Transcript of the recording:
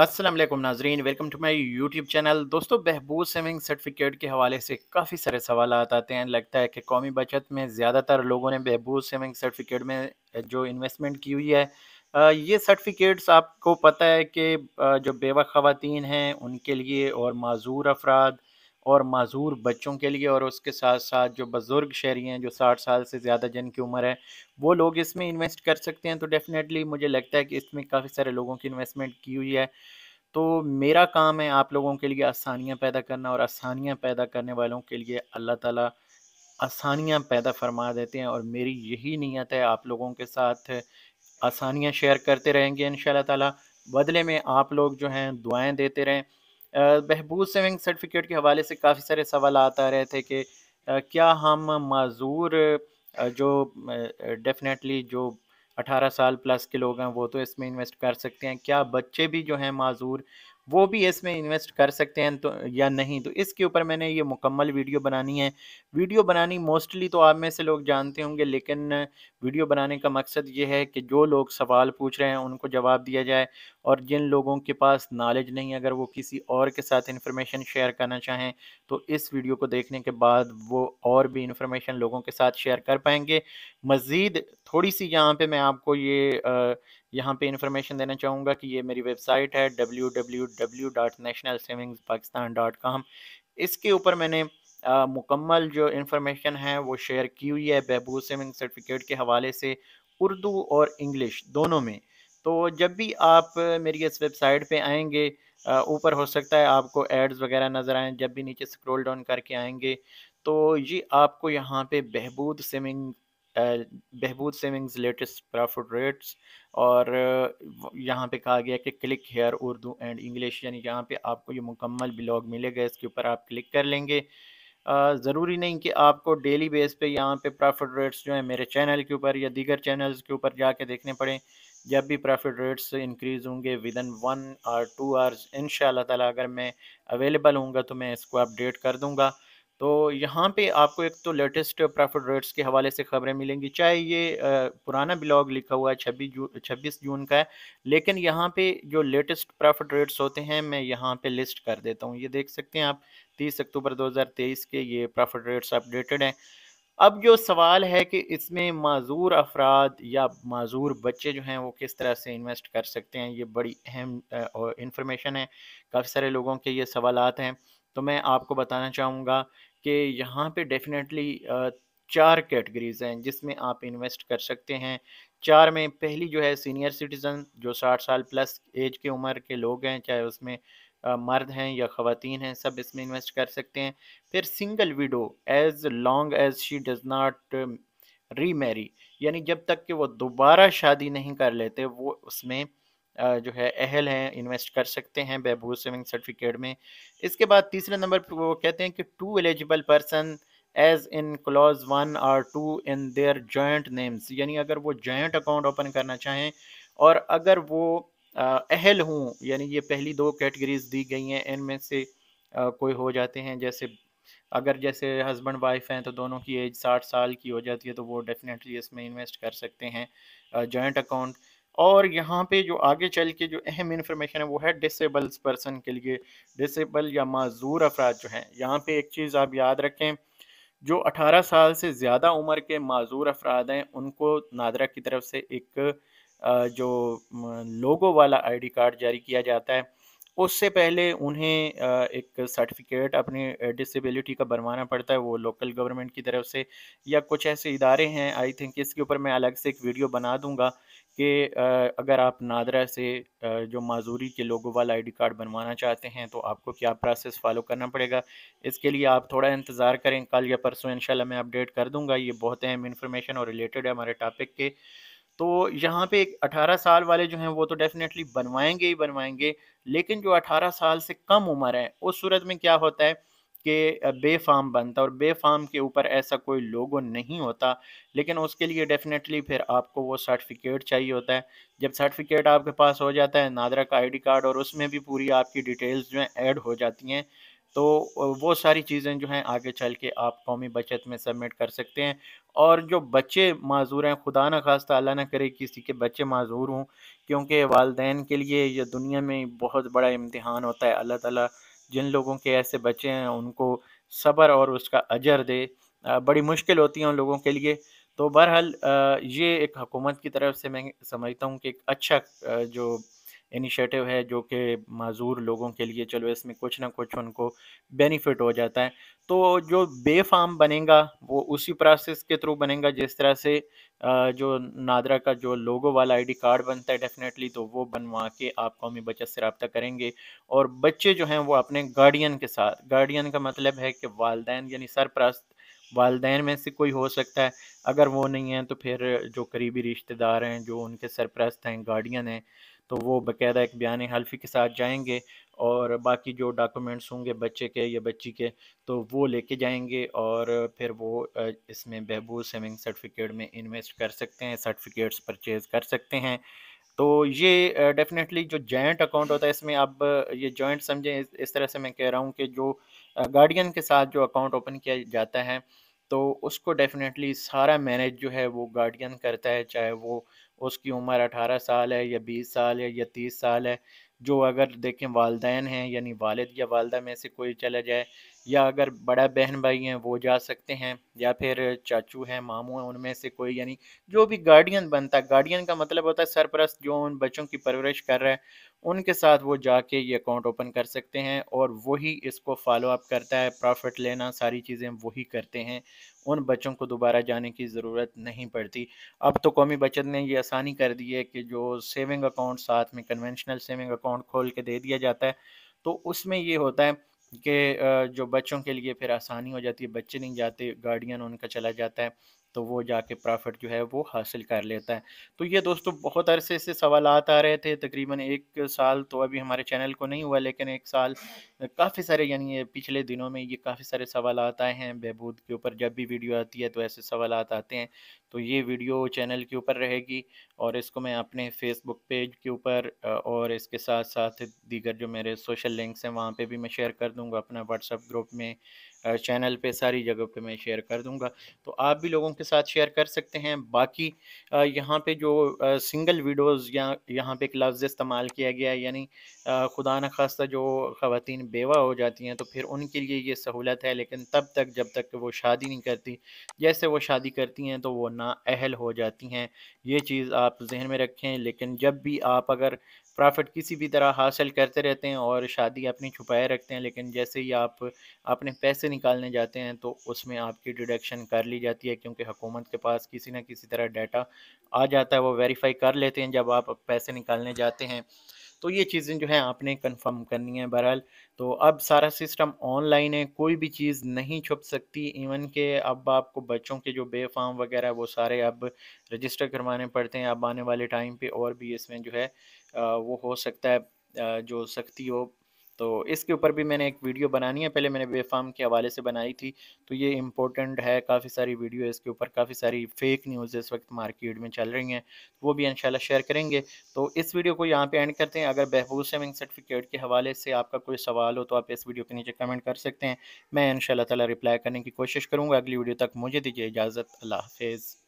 असलम नाजरीन welcome to my YouTube channel दोस्तों बहबूज सेविंग सर्टिफिकेट के हवाले से काफ़ी सारे सवाल आते हैं लगता है कि कौमी बचत में ज़्यादातर लोगों ने बहबूज सेविंग सर्टिफिकेट में जो इन्वेस्टमेंट की हुई है ये सर्टिफिकेट्स आपको पता है कि जो बेवा ख़वान हैं उनके लिए और माजूर अफराद और माजूर बच्चों के लिए और उसके साथ साथ जो बुज़ुर्ग शहरी हैं जो साठ साल से ज़्यादा जन की उम्र है वो लोग इसमें इन्वेस्ट कर सकते हैं तो डेफ़िनेटली मुझे लगता है कि इसमें काफ़ी सारे लोगों की इन्वेस्टमेंट की हुई है तो मेरा काम है आप लोगों के लिए आसानियाँ पैदा करना और आसानियाँ पैदा करने वालों के लिए अल्लाह ताला आसानियाँ पैदा फरमा देते हैं और मेरी यही नीयत है आप लोगों के साथ आसानियाँ शेयर करते रहेंगे इन ताला बदले में आप लोग जो हैं दुआएं देते रहें बहबूज सेविंग सर्टिफिकेट के हवाले से काफ़ी सारे सवाल आता रहे थे कि क्या हम माजूर जो डेफिनेटली जो 18 साल प्लस के लोग हैं वो तो इसमें इन्वेस्ट कर सकते हैं क्या बच्चे भी जो हैं माजूर वो भी इसमें इन्वेस्ट कर सकते हैं तो या नहीं तो इसके ऊपर मैंने ये मुकम्मल वीडियो बनानी है वीडियो बनानी मोस्टली तो आप में से लोग जानते होंगे लेकिन वीडियो बनाने का मकसद ये है कि जो लोग सवाल पूछ रहे हैं उनको जवाब दिया जाए और जिन लोगों के पास नॉलेज नहीं अगर वो किसी और के साथ इन्फॉर्मेशन शेयर करना चाहें तो इस वीडियो को देखने के बाद वो और भी इन्फॉर्मेशन लोगों के साथ शेयर कर पाएंगे मज़ीद थोड़ी सी यहाँ पर मैं आपको ये आ, यहाँ पे इन्फॉर्मेशन देना चाहूँगा कि ये मेरी वेबसाइट है W W W dot national Pakistan dot इसके ऊपर मैंने आ, मुकम्मल जो इन्फॉर्मेशन है वो शेयर की हुई है बहबू सेविंग सर्टिफिकेट के हवाले से उर्दू और इंग्लिश दोनों में तो जब भी आप मेरी इस वेबसाइट पे आएंगे ऊपर हो सकता है आपको एड्स वगैरह नज़र आएँ जब भी नीचे स्क्रॉल डाउन करके आएंगे तो ये आपको यहाँ पे Behbood saving Behbood savings latest profit rates और यहाँ पे कहा गया कि click here Urdu and English यानी यहाँ पे आपको ये मुकम्मल ब्लॉग मिलेगा इसके ऊपर आप क्लिक कर लेंगे ज़रूरी नहीं कि आपको डेली बेस पे यहाँ पे प्रॉफिट रेट्स जो है मेरे चैनल के ऊपर या दीगर चैनल्स के ऊपर जाके देखने पड़े जब भी प्रॉफिट रेट्स इंक्रीज़ होंगे विद इन वन और टू आवर्स इन ताला अगर मैं अवेलेबल हूँगा तो मैं इसको अपडेट कर दूँगा तो यहाँ पे आपको एक तो लेटेस्ट प्रॉफिट रेट्स के हवाले से खबरें मिलेंगी चाहे ये पुराना ब्लॉग लिखा हुआ है छब्बीस जून छब्बीस जून का है लेकिन यहाँ पे जो लेटेस्ट प्रॉफिट रेट्स होते हैं मैं यहाँ पे लिस्ट कर देता हूँ ये देख सकते हैं आप तीस अक्टूबर 2023 के ये प्रॉफिट रेट्स अपडेटेड हैं अब जो सवाल है कि इसमें माजूर अफराद या माजूर बच्चे जो हैं वो किस तरह से इन्वेस्ट कर सकते हैं ये बड़ी अहम इंफॉर्मेशन है काफ़ी सारे लोगों के ये सवाल हैं तो मैं आपको बताना चाहूँगा कि यहाँ पे डेफिनेटली चार कैटेगरीज हैं जिसमें आप इन्वेस्ट कर सकते हैं चार में पहली जो है सीनियर सिटीज़न जो साठ साल प्लस एज के उम्र के लोग हैं चाहे उसमें मर्द हैं या ख़वातीन हैं सब इसमें इन्वेस्ट कर सकते हैं फिर single widow as long as she does not remarry यानी जब तक कि वो दोबारा शादी नहीं कर लेते वो उसमें जो है अहल हैं इन्वेस्ट कर सकते हैं बेबूज सेविंग सर्टिफिकेट में इसके बाद तीसरे नंबर पर वो कहते हैं कि two eligible person as in clause one और two in their joint names यानी अगर वो जॉइंट अकाउंट ओपन करना चाहें और अगर वो अहल हों यानी ये पहली दो कैटेगरीज दी गई हैं इनमें से आ, कोई हो जाते हैं जैसे अगर जैसे हस्बैंड वाइफ हैं तो दोनों की एज साठ साल की हो जाती है तो वो डेफिनेटली इसमें इन्वेस्ट कर सकते हैं जॉइंट अकाउंट और यहाँ पे जो आगे चल के जो अहम इन्फॉर्मेशन है वो है डिसेबल्स पर्सन के लिए डिसेबल या माजूर अफराद जो हैं यहाँ पे एक चीज़ आप याद रखें जो 18 साल से ज़्यादा उम्र के माजूर अफराद हैं उनको नादरा की तरफ से एक जो लोगो वाला आईडी कार्ड जारी किया जाता है उससे पहले उन्हें एक सर्टिफिकेट अपनी डिसेबिलिटी का बनवाना पड़ता है वो लोकल गवर्नमेंट की तरफ से या कुछ ऐसे इदारे हैं आई थिंक इसके ऊपर मैं अलग से एक वीडियो बना दूंगा कि अगर आप नादरा से जो माजूरी के लोगों वाला आईडी कार्ड बनवाना चाहते हैं तो आपको क्या प्रोसेस फॉलो करना पड़ेगा इसके लिए आप थोड़ा इंतज़ार करें कल या परसों इंशाल्लाह मैं अपडेट कर दूंगा ये बहुत अहम इन्फॉर्मेशन और रिलेटेड है हमारे टॉपिक के तो यहाँ पे अठारह साल वाले जो हैं वो तो डेफिनेटली बनवाएंगे ही बनवाएंगे लेकिन जो अठारह साल से कम उम्र है उस सूरत में क्या होता है के बेफाम बनता और बेफाम के ऊपर ऐसा कोई लोगो नहीं होता लेकिन उसके लिए डेफिनेटली फिर आपको वो सर्टिफिकेट चाहिए होता है जब सर्टिफिकेट आपके पास हो जाता है नादरा का आईडी कार्ड और उसमें भी पूरी आपकी डिटेल्स जो हैं ऐड हो जाती हैं तो वो सारी चीज़ें जो हैं आगे चल के आप कौमी बचत में सबमिट कर सकते हैं और जो बच्चे माजूर हैं खुदा न खास्ता अल्लाह ना करे किसी के बच्चे माजूर हों क्योंकि वालदेन के लिए यह दुनिया में बहुत बड़ा इम्तहान होता है अल्लाह ताला जिन लोगों के ऐसे बच्चे हैं उनको सब्र और उसका अजर दे बड़ी मुश्किल होती है उन लोगों के लिए तो बहरहाल ये एक हकूमत की तरफ से मैं समझता हूँ कि एक अच्छा जो इनिशिएटिव है जो कि मज़ूर लोगों के लिए चलो इसमें कुछ ना कुछ उनको बेनिफिट हो जाता है तो जो बे फार्म बनेगा वो उसी प्रोसेस के थ्रू बनेगा जिस तरह से जो नादरा का जो लोगो वाला आईडी कार्ड बनता है डेफिनेटली तो वो बनवा के आप कौमी बचत से रबता करेंगे और बच्चे जो हैं वो अपने गार्डियन के साथ गार्डियन का मतलब है कि वालदेन यानी सरप्रस्त वालदेन में से कोई हो सकता है अगर वो नहीं है तो फिर जो करीबी रिश्तेदार हैं जो उनके सरप्रस्त हैं गार्डियन हैं तो वो बाकायदा एक बयान हल्फी के साथ जाएंगे और बाकी जो डॉक्यूमेंट्स होंगे बच्चे के या बच्ची के तो वो लेके जाएंगे और फिर वो इसमें बहबूज सेविंग सर्टिफिकेट में इन्वेस्ट कर सकते हैं सर्टिफिकेट्स परचेज़ कर सकते हैं तो ये डेफिनेटली जो जॉइंट अकाउंट होता है इसमें अब ये जॉइंट समझें इस तरह से मैं कह रहा हूँ कि जो गार्डियन के साथ जो अकाउंट ओपन किया जाता है तो उसको डेफिनेटली सारा मैनेज जो है वो गार्डियन करता है चाहे वो उसकी उम्र अठारह साल है या बीस साल है या तीस साल है जो अगर देखें वालदेन हैं यानी वालद या वालदा में से कोई चला जाए या अगर बड़ा बहन भाई हैं वो जा सकते हैं या फिर चाचू हैं मामू हैं उनमें से कोई यानी जो भी गार्डियन बनता है गार्डियन का मतलब होता है सरपरस्त जो उन बच्चों की परवरिश कर रहा है उनके साथ वो जाके ये अकाउंट ओपन कर सकते हैं और वही इसको फॉलो अप करता है प्रॉफिट लेना सारी चीज़ें वही करते हैं उन बच्चों को दोबारा जाने की ज़रूरत नहीं पड़ती अब तो कौमी बचत ने ये आसानी कर दी है कि जो सेविंग अकाउंट साथ में कन्वेंशनल सेविंग अकाउंट खोल के दे दिया जाता है तो उसमें ये होता है कि जो बच्चों के लिए फिर आसानी हो जाती है बच्चे नहीं जाते गार्डियन उनका चला जाता है तो वो जाके प्रॉफिट जो है वो हासिल कर लेता है तो ये दोस्तों बहुत अरसे से सवाल आ रहे थे तकरीबन एक साल तो अभी हमारे चैनल को नहीं हुआ लेकिन एक साल काफ़ी सारे यानी पिछले दिनों में ये काफ़ी सारे सवाल आए हैं बहबूद के ऊपर जब भी वीडियो आती है तो ऐसे सवाल आते हैं तो ये वीडियो चैनल के ऊपर रहेगी और इसको मैं अपने फेसबुक पेज के ऊपर और इसके साथ साथ दीगर जो मेरे सोशल लिंक्स हैं वहाँ पे भी मैं शेयर कर दूँगा अपना व्हाट्सअप ग्रुप में चैनल पे सारी जगह पे मैं शेयर कर दूँगा तो आप भी लोगों के साथ शेयर कर सकते हैं बाकी यहाँ पे जो सिंगल वीडियोज़ या यहाँ पे एक लफ्ज़ इस्तेमाल किया गया है यानी खुदा न खास्ता जो ख़वान बेवा हो जाती हैं तो फिर उनके लिए ये सहूलत है लेकिन तब तक जब तक वो शादी नहीं करती जैसे वो शादी करती हैं तो वो ना अहल हो जाती हैं ये चीज़ आप जहन में रखें लेकिन जब भी आप अगर प्रॉफिट किसी भी तरह हासिल करते रहते हैं और शादी अपनी छुपाए रखते हैं लेकिन जैसे ही आप अपने पैसे निकालने जाते हैं तो उसमें आपकी डिडक्शन कर ली जाती है क्योंकि हुकूमत के पास किसी न किसी तरह डाटा आ जाता है वो वेरीफाई कर लेते हैं जब आप पैसे निकालने जाते हैं तो ये चीज़ें जो है आपने कंफर्म करनी है बहरहाल तो अब सारा सिस्टम ऑनलाइन है कोई भी चीज़ नहीं छुप सकती इवन के अब आपको बच्चों के जो बेफाम वगैरह वो सारे अब रजिस्टर करवाने पड़ते हैं अब आने वाले टाइम पे और भी इसमें जो है वो हो सकता है जो सख्ती हो तो इसके ऊपर भी मैंने एक वीडियो बनानी है पहले मैंने वे फार्म के हवाले से बनाई थी तो ये इम्पोर्टेंट है काफ़ी सारी वीडियो इसके ऊपर काफ़ी सारी फेक न्यूज़ इस वक्त मार्केट में चल रही हैं वो भी इंशाल्लाह शेयर करेंगे तो इस वीडियो को यहाँ पे एंड करते हैं अगर बहबूज सेविंग सर्टिफिकेट के हवाले से आपका कोई सवाल हो तो आप इस वीडियो के नीचे कमेंट कर सकते हैं मैं इन शाला रिप्लाई करने की कोशिश करूँगा अगली वीडियो तक मुझे दीजिए इजाज़त अल्लाह हाफिज़